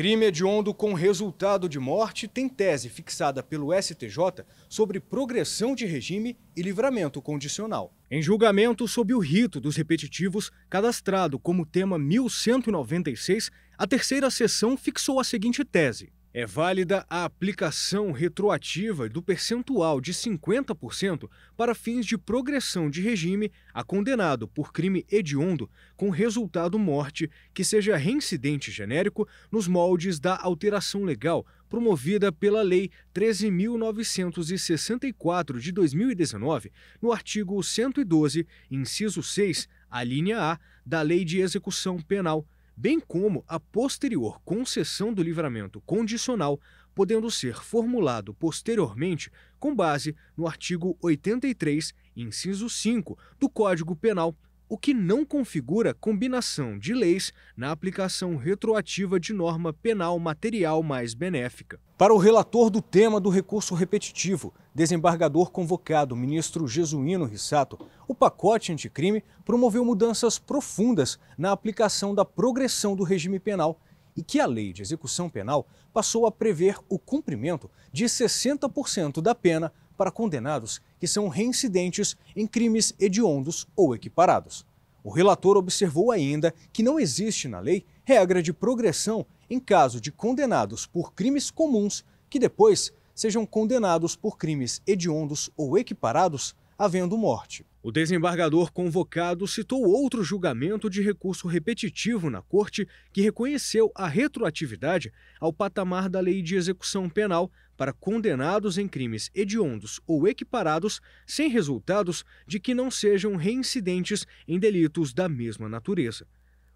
Crime hediondo com resultado de morte tem tese fixada pelo STJ sobre progressão de regime e livramento condicional. Em julgamento sob o rito dos repetitivos, cadastrado como tema 1196, a terceira sessão fixou a seguinte tese. É válida a aplicação retroativa do percentual de 50% para fins de progressão de regime a condenado por crime hediondo com resultado morte que seja reincidente genérico nos moldes da alteração legal promovida pela Lei 13.964 de 2019, no artigo 112, inciso 6, a linha A, da Lei de Execução Penal bem como a posterior concessão do livramento condicional, podendo ser formulado posteriormente com base no artigo 83, inciso 5 do Código Penal o que não configura combinação de leis na aplicação retroativa de norma penal material mais benéfica. Para o relator do tema do recurso repetitivo, desembargador convocado, ministro Jesuíno Rissato, o pacote anticrime promoveu mudanças profundas na aplicação da progressão do regime penal e que a lei de execução penal passou a prever o cumprimento de 60% da pena para condenados que são reincidentes em crimes hediondos ou equiparados. O relator observou ainda que não existe na lei regra de progressão em caso de condenados por crimes comuns que depois sejam condenados por crimes hediondos ou equiparados havendo morte. O desembargador convocado citou outro julgamento de recurso repetitivo na corte que reconheceu a retroatividade ao patamar da lei de execução penal para condenados em crimes hediondos ou equiparados, sem resultados de que não sejam reincidentes em delitos da mesma natureza.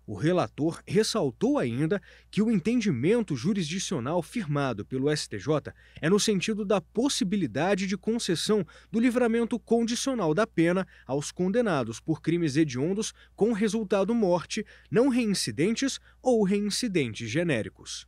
O relator ressaltou ainda que o entendimento jurisdicional firmado pelo STJ é no sentido da possibilidade de concessão do livramento condicional da pena aos condenados por crimes hediondos com resultado morte, não reincidentes ou reincidentes genéricos.